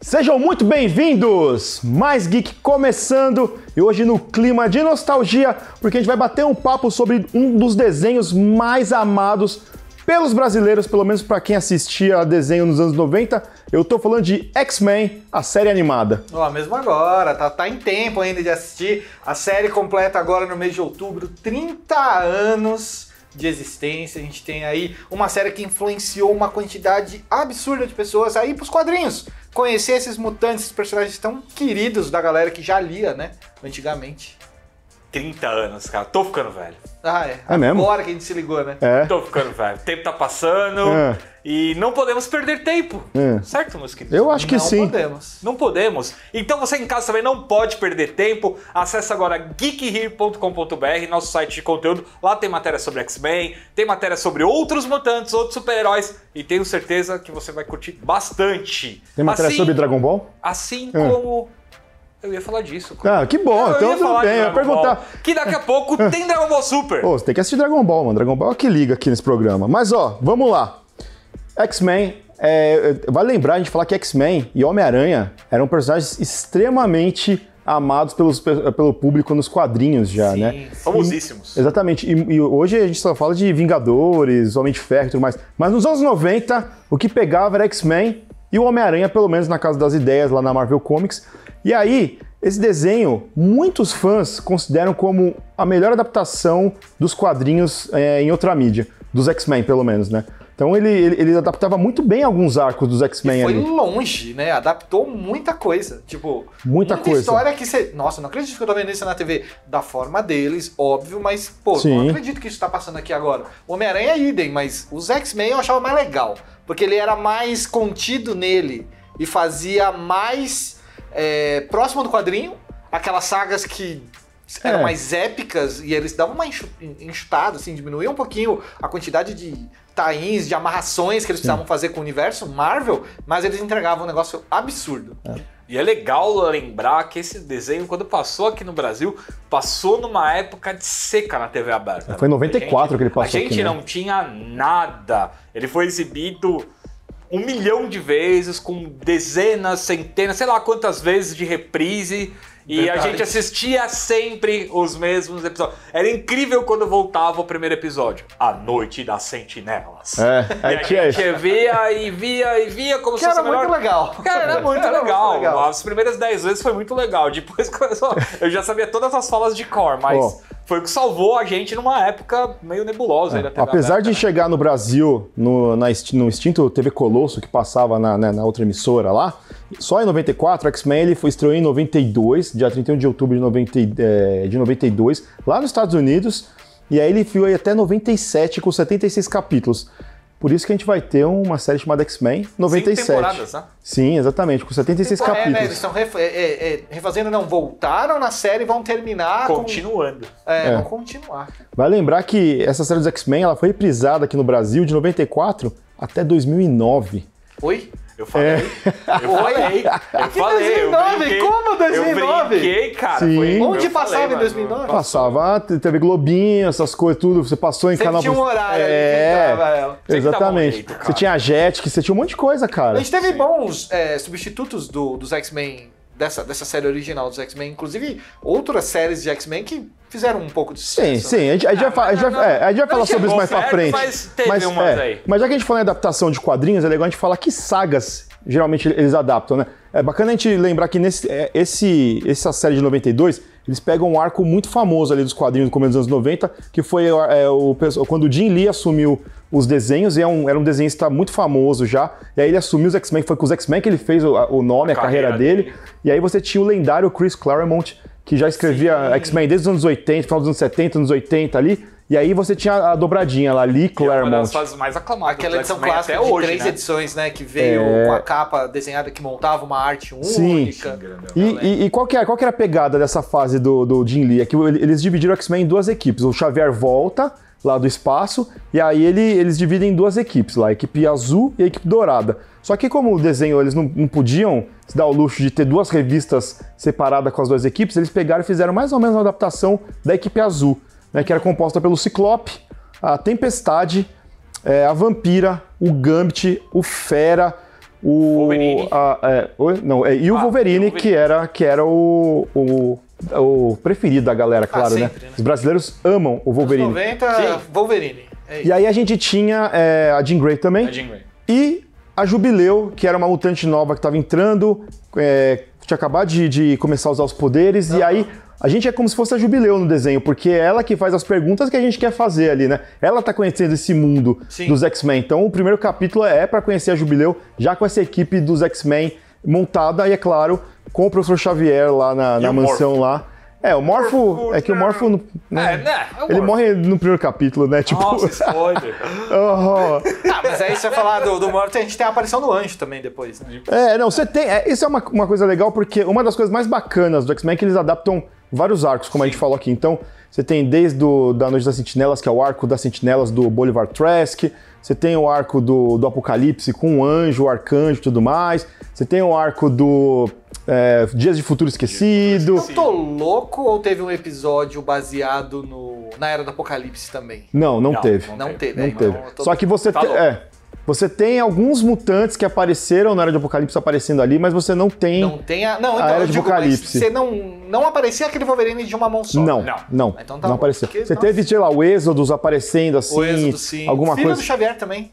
Sejam muito bem-vindos! Mais Geek começando e hoje no clima de nostalgia, porque a gente vai bater um papo sobre um dos desenhos mais amados pelos brasileiros, pelo menos para quem assistia a desenho nos anos 90. Eu tô falando de X-Men, a série animada. Ó, oh, mesmo agora, tá, tá em tempo ainda de assistir. A série completa agora no mês de outubro, 30 anos de existência. A gente tem aí uma série que influenciou uma quantidade absurda de pessoas aí pros quadrinhos. Conhecer esses mutantes, esses personagens tão queridos da galera que já lia, né, antigamente. 30 anos, cara. Tô ficando velho. Ah, é. é Agora mesmo? que a gente se ligou, né? É. Tô ficando velho. O tempo tá passando é. e não podemos perder tempo. É. Certo, meus queridos? Eu acho que não sim. Não podemos. Não podemos. Então você em casa também não pode perder tempo. Acesse agora geekhere.com.br, nosso site de conteúdo. Lá tem matéria sobre X-Men, tem matéria sobre outros mutantes, outros super-heróis e tenho certeza que você vai curtir bastante. Tem matéria assim, sobre Dragon Ball? Assim é. como eu ia falar disso. Ah, que bom, eu, então eu tudo bem. Eu ia perguntar. Ball, que daqui a pouco tem Dragon Ball Super. Pô, você tem que assistir Dragon Ball, mano. Dragon Ball é que liga aqui nesse programa. Mas ó, vamos lá. X-Men. É, vale lembrar a gente falar que X-Men e Homem-Aranha eram personagens extremamente amados pelos, pelo público nos quadrinhos já, sim, né? Famosíssimos. E, exatamente. E, e, hoje a gente só fala de Vingadores, Homem de Ferro e tudo mais. Mas nos anos 90, o que pegava era X-Men e o Homem-Aranha, pelo menos na Casa das Ideias, lá na Marvel Comics. E aí, esse desenho, muitos fãs consideram como a melhor adaptação dos quadrinhos é, em outra mídia, dos X-Men, pelo menos, né? Então ele, ele, ele, adaptava muito bem alguns arcos dos X-Men ali. Foi longe, né? Adaptou muita coisa. Tipo, muita, muita coisa. história que você. Nossa, não acredito que eu tô vendo isso na TV. Da forma deles, óbvio, mas, pô, Sim. não acredito que isso tá passando aqui agora. Homem-Aranha é idem, mas os X-Men eu achava mais legal. Porque ele era mais contido nele e fazia mais é, próxima do quadrinho, aquelas sagas que eram é. mais épicas e eles davam uma enxutada, assim, diminuía um pouquinho a quantidade de tains, de amarrações que eles Sim. precisavam fazer com o universo Marvel, mas eles entregavam um negócio absurdo. É. E é legal lembrar que esse desenho, quando passou aqui no Brasil, passou numa época de seca na TV aberta. Foi em 94 gente, que ele passou. A gente aqui, né? não tinha nada. Ele foi exibido um milhão de vezes, com dezenas, centenas, sei lá quantas vezes de reprise. E Verdade. a gente assistia sempre os mesmos episódios. Era incrível quando voltava o primeiro episódio. A Noite das Sentinelas. É, e é a gente é via e via e via como que se fosse era muito legal. Cara, era muito, legal. As primeiras dez vezes foi muito legal. Depois começou... Eu já sabia todas as falas de cor, mas foi o que salvou a gente numa época meio nebulosa. É. Apesar aberta, de né? chegar no Brasil, no, na, no extinto TV Colosso, que passava na, né, na outra emissora lá, só em 94, X-Men ele foi estreou em 92, dia 31 de outubro de, 90, é, de 92, lá nos Estados Unidos, e aí ele foi até 97 com 76 capítulos. Por isso que a gente vai ter uma série chamada X-Men 97. Cinco temporadas, né? Sim, exatamente, com 76 capítulos. É, né? Eles estão ref, é, é, é, refazendo, não, voltaram na série e vão terminar. Continuando. Com, é, é, vão continuar. Vai lembrar que essa série dos X-Men ela foi reprisada aqui no Brasil de 94 até 2009. Oi? Eu falei. É. Eu falei. Eu que falei. 2009? Eu Como 2009? Eu brinquei, cara. Sim. Onde passava falei, em 2009? Mano, passava ah, TV Globinho, essas coisas, tudo. Você passou em canal. canal... tinha um horário. É, entrava, é. exatamente. Tá você tinha a Jetix, você tinha um monte de coisa, cara. A gente teve Sim. bons é, substitutos do, dos X-Men dessa, dessa série original dos X-Men, inclusive outras séries de X-Men que fizeram um pouco de sucesso. Sim, sim. Né? A gente, a gente ah, vai, a gente não, vai, não, é, falar sobre isso mais para frente. Mas, mas, é, mas, já que a gente falou em adaptação de quadrinhos, é legal a gente falar que sagas geralmente eles adaptam, né? É bacana a gente lembrar que nesse, é, esse, essa série de 92, eles pegam um arco muito famoso ali dos quadrinhos do começo dos anos 90, que foi é, o, quando o Jim Lee assumiu os desenhos, e é um, era um desenhista muito famoso já, e aí ele assumiu os X-Men, foi com os X-Men que ele fez o, o nome, a, a carreira, carreira, dele, e aí você tinha o lendário Chris Claremont, que já escrevia X-Men desde os anos 80, final dos anos 70, anos 80 ali. E aí você tinha a dobradinha lá, Lee Claremont. É uma das fases mais aclamadas. Aquela edição clássica de hoje, três né? edições, né? Que veio é... com a capa desenhada que montava uma arte única. Sim. E, e, e, qual, que era, é, qual que era a pegada dessa fase do, do Jim Lee? É que eles dividiram o X-Men em duas equipes. O Xavier volta lá do espaço, e aí ele, eles dividem em duas equipes lá, a equipe azul e a equipe dourada. Só que como o desenho eles não, não podiam se dar o luxo de ter duas revistas separadas com as duas equipes, eles pegaram e fizeram mais ou menos uma adaptação da equipe azul, né, que era composta pelo Ciclope, a Tempestade, é, a Vampira, o Gambit, o Fera, o... Wolverine. A, é, não, é, e o ah, Wolverine, Wolverine, que era, que era o, o o preferido da galera, ah, claro, ah, sempre, né? né? Os brasileiros amam o Wolverine. Os 90, Sim. Wolverine. É e aí a gente tinha é, a Jean Grey também. A Jean Grey. E a Jubileu, que era uma mutante nova que estava entrando, é, tinha acabado de, de, começar a usar os poderes, uhum. e aí a gente é como se fosse a Jubileu no desenho, porque é ela que faz as perguntas que a gente quer fazer ali, né? Ela tá conhecendo esse mundo Sim. dos X-Men. Então o primeiro capítulo é para conhecer a Jubileu, já com essa equipe dos X-Men montada, e é claro, com o professor Xavier lá na, na mansão lá. É, o Morfo. Morpho, é que o Morfo. Né, né? Ah, é, né? É ele morre no primeiro capítulo, né? Tipo. Nossa, spoiler. oh. ah, mas aí você falar do, do Morfo, a gente tem a aparição do anjo também depois, né? É, não, você tem. É, isso é uma, uma coisa legal, porque uma das coisas mais bacanas do X-Men é que eles adaptam vários arcos, como Sim. a gente falou aqui. Então, você tem desde o, da Noite das Sentinelas, que é o arco das Sentinelas do Bolivar Trask, você tem o arco do, do Apocalipse com o anjo, o arcanjo e tudo mais, você tem o arco do é, Dias de Futuro Esquecido. Eu tô louco ou teve um episódio baseado no, na Era do Apocalipse também? Não, não, não teve. Não teve. Não teve. Não teve. Não teve. Só que você... Tá te, é, você tem alguns mutantes que apareceram na Era de Apocalipse aparecendo ali, mas você não tem. Não tem a. Não, então, a Era de digo, Apocalipse. Você não, não aparecia aquele Wolverine de uma mão só. Não. Não. Não, então tá não bom, apareceu. Porque, você nossa. teve, sei lá, o Êxodos aparecendo assim. O Êxodo, sim. Alguma Filho coisa. do Xavier também.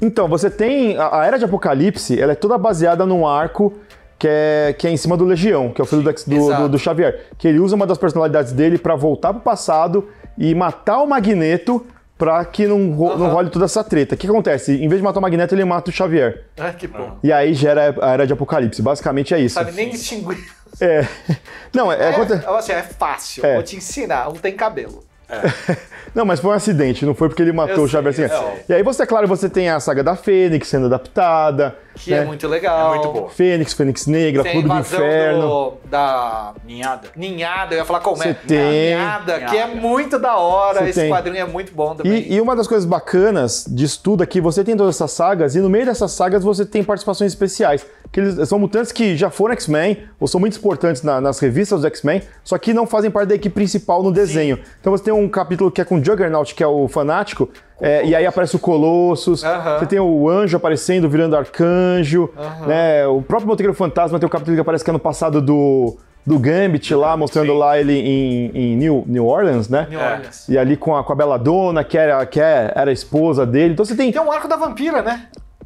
Então, você tem. A, a Era de Apocalipse, ela é toda baseada num arco que é, que é em cima do Legião, que é o filho do, do, do, do Xavier. Que ele usa uma das personalidades dele para voltar pro passado e matar o Magneto pra que não, ro uhum. não role toda essa treta. O que acontece? Em vez de matar o Magneto, ele mata o Xavier. Ah, que bom. E aí gera a era de apocalipse. Basicamente é isso. Sabe nem distinguir. É. Não, é. é, é, é assim, é fácil. É. Vou te ensinar. Não tem cabelo. É. não, mas foi um acidente, não foi porque ele matou o Xavier assim. E aí você, é claro, você tem a saga da Fênix sendo adaptada. Que é né? é muito legal. É muito Fênix, Fênix Negra, Clube do Inferno. Do, da Ninhada. Ninhada, eu ia falar como é. Tem. Ninhada, Ninhada, que é muito da hora. Cê esse tem. quadrinho é muito bom também. E, e, uma das coisas bacanas de tudo é que você tem todas essas sagas e no meio dessas sagas você tem participações especiais. Que eles são mutantes que já foram X-Men, ou são muito importantes na, nas revistas dos X-Men, só que não fazem parte da equipe principal no desenho. Sim. Então você tem um capítulo que é com Juggernaut, que é o fanático, é, e aí aparece o Colossus, uh -huh. você tem o anjo aparecendo, virando arcanjo, uh -huh. né? O próprio Monteiro Fantasma tem o capítulo que aparece que é no passado do do Gambit lá, mostrando Sim. lá ele em, em, New, New Orleans, né? New é. Orleans. E ali com a, com a Bela Dona, que era, que é, era a esposa dele. Então você tem. Tem um arco da vampira, né?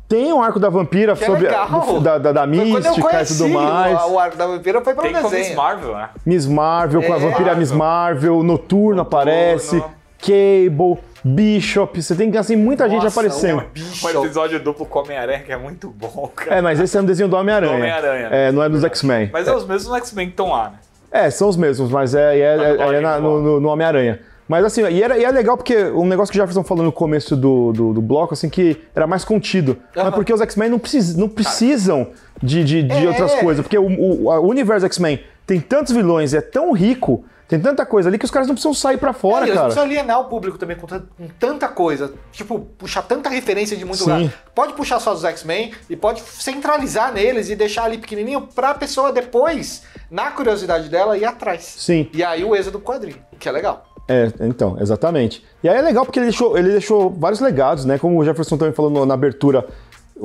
Tem um arco da vampira que é sobre do, da, da, da mística e tudo mais. O, o arco da vampira foi pra desenho. Miss Marvel, né? Miss Marvel, é, com a vampira Marvel. Miss Marvel, Noturno, Noturno. aparece, Cable. Bishop, você tem assim, muita Nossa, gente aparecendo. O, esse episódio duplo com Homem-Aranha que é muito bom, cara. É, mas esse é um desenho do Homem-Aranha. Do Homem-Aranha. É, não é dos X-Men. Mas é, é os mesmos X-Men que estão lá, né? É, são os mesmos, mas é, é, é, é na, no, no, no Homem-Aranha. Mas assim, e, era, e é legal porque um negócio que o Jefferson falou no começo do, do, do bloco, assim, que era mais contido. Uhum. Mas porque os X-Men não, precis, não precisam de, de, de é. outras coisas. Porque o, o, o universo X-Men tem tantos vilões e é tão rico tem tanta coisa ali que os caras não precisam sair para fora, é, cara. Eles precisam alienar o público também com, com, tanta coisa. Tipo, puxar tanta referência de muito Sim. lugar. Pode puxar só dos X-Men e pode centralizar neles e deixar ali pequenininho pra pessoa depois, na curiosidade dela, ir atrás. Sim. E aí o êxodo do quadrinho, que é legal. É, então, exatamente. E aí é legal porque ele deixou, ele deixou vários legados, né? Como o Jefferson também falou no, na abertura,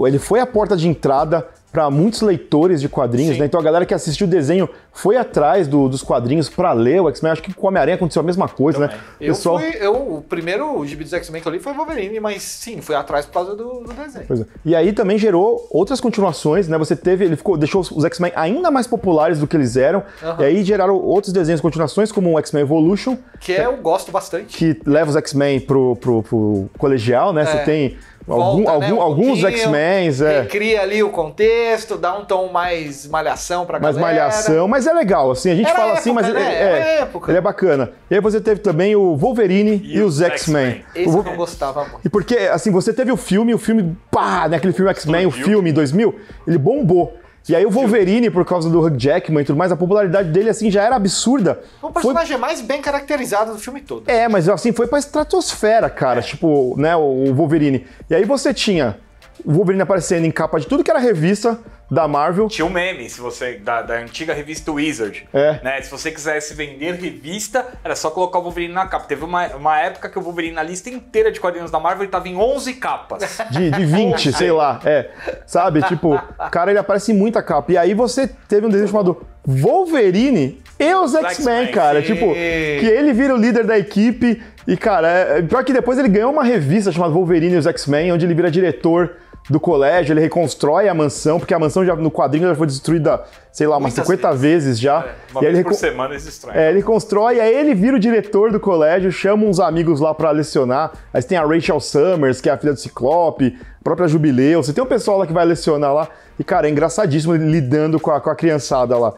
ele foi a porta de entrada para muitos leitores de quadrinhos, né? Então a galera que assistiu o desenho foi atrás do, dos quadrinhos para ler o X-Men. Acho que com o Homem-Aranha aconteceu a mesma coisa, Também. né? Eu Fui, eu, o primeiro gibi dos X-Men que eu li foi Wolverine, mas sim, foi atrás por causa do, do desenho. É. E aí também gerou outras continuações, né? Você teve, ele ficou, deixou os X-Men ainda mais populares do que eles eram. Uhum. E aí geraram outros desenhos, continuações, como o X-Men Evolution. Que, que né? eu gosto bastante. Que leva os X-Men pro, pro, pro, colegial, né? É. Você tem Volta, algum, né? alguns X-Men. É. Cria ali o contexto texto, dá um tom mais malhação pra mais galera. Mais malhação, mas é legal, assim, a gente Era fala assim, época, assim, mas é, né? é, é, ele é bacana. E aí você teve também o Wolverine e, e os X-Men. Esse o... que eu gostava muito. E porque, assim, você teve o filme, o filme, pá, né, aquele filme X-Men, o filme em 2000, ele bombou. E aí o Wolverine, por causa do Hugh Jackman e tudo mais, a popularidade dele, assim, já era absurda. O personagem foi... É mais bem caracterizado do filme todo. É, mas assim, foi pra estratosfera, cara, é. tipo, né, o Wolverine. E aí você tinha o Wolverine aparecendo em capa de tudo que era revista da Marvel. Tinha um meme, se você da, da antiga revista Wizard. É. Né? Se você quisesse vender revista, era só colocar o Wolverine na capa. Teve uma, uma época que o Wolverine na lista inteira de quadrinhos da Marvel tava em 11 capas. De, de 20, sei lá. É. Sabe? Tipo, cara, ele aparece em muita capa. E aí você teve um desenho chamado Wolverine e os X-Men, cara. Tipo, que ele vira o líder da equipe. E, cara, é... pior que depois ele ganhou uma revista chamada Wolverine e os X-Men, onde ele vira diretor do colégio, ele reconstrói a mansão, porque a mansão já no quadrinho já foi destruída, sei lá, umas Muitas 50 vezes, vezes já. É, uma e vez ele por semana eles destroem. É, ele constrói, aí ele vira o diretor do colégio, chama uns amigos lá para lecionar. Aí tem a Rachel Summers, que é a filha do Ciclope, a própria Jubileu. Você tem um pessoal lá que vai lecionar lá. E, cara, é engraçadíssimo lidando com a, com a criançada lá.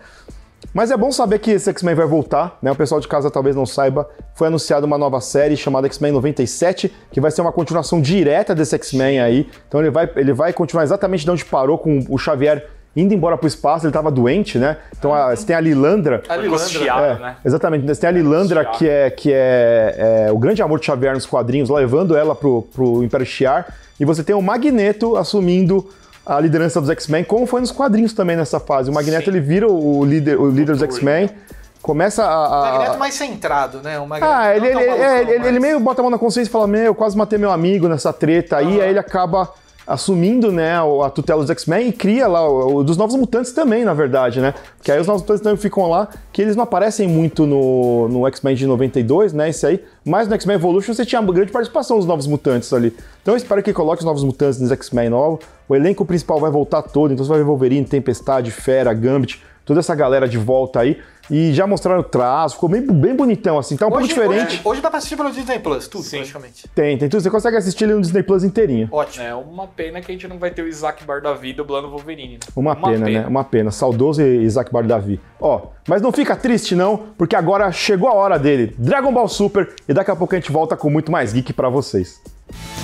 Mas é bom saber que esse X-Men vai voltar, né? O pessoal de casa talvez não saiba, foi anunciada uma nova série chamada X-Men 97, que vai ser uma continuação direta desse X-Men aí. Então ele vai, ele vai continuar exatamente de onde parou com o Xavier indo embora pro espaço, ele tava doente, né? Então a, você tem a Lilandra. A Lilandra, é, né? Exatamente. Você tem a Lilandra, que é, que é, é, o grande amor de Xavier nos quadrinhos, levando ela pro, pro Império Shiar. E você tem o Magneto assumindo a liderança dos X-Men, como foi nos quadrinhos também nessa fase. O Magneto Sim. ele vira o líder, o líder dos X-Men. Né? Começa a, a. O Magneto é mais centrado, né? O Magneto ah, é, ele, ele, ele, ele, meio bota a mão na consciência e fala: Meu, eu quase matei meu amigo nessa treta aí, aí ele acaba assumindo né, a tutela dos X-Men e cria lá o, o, dos Novos Mutantes também, na verdade, né? Porque aí os Novos Mutantes também ficam lá, que eles não aparecem muito no, no X-Men de 92, né? Esse aí, mas no X-Men Evolution você tinha uma grande participação dos Novos Mutantes ali. Então eu espero que coloque os Novos Mutantes nos X-Men novo. O elenco principal vai voltar todo, então você vai ver Wolverine, Tempestade, Fera, Gambit, toda essa galera de volta aí. E já mostraram o traço, ficou bem, bem bonitão, assim. Tá um hoje, pouco diferente. Hoje, é, hoje dá pra assistir pelo Disney Plus, tudo, Sim. praticamente. Tem, tem tudo. Você consegue assistir ele no Disney Plus inteirinho. Ótimo. É uma pena que a gente não vai ter o Isaac Bardavi dublando o Wolverine. Né? Uma, uma pena, né? pena, né? Uma pena. Saudoso Isaac Bardavi. Ó, mas não fica triste não, porque agora chegou a hora dele. Dragon Ball Super. E daqui a pouco a gente volta com muito mais geek para vocês.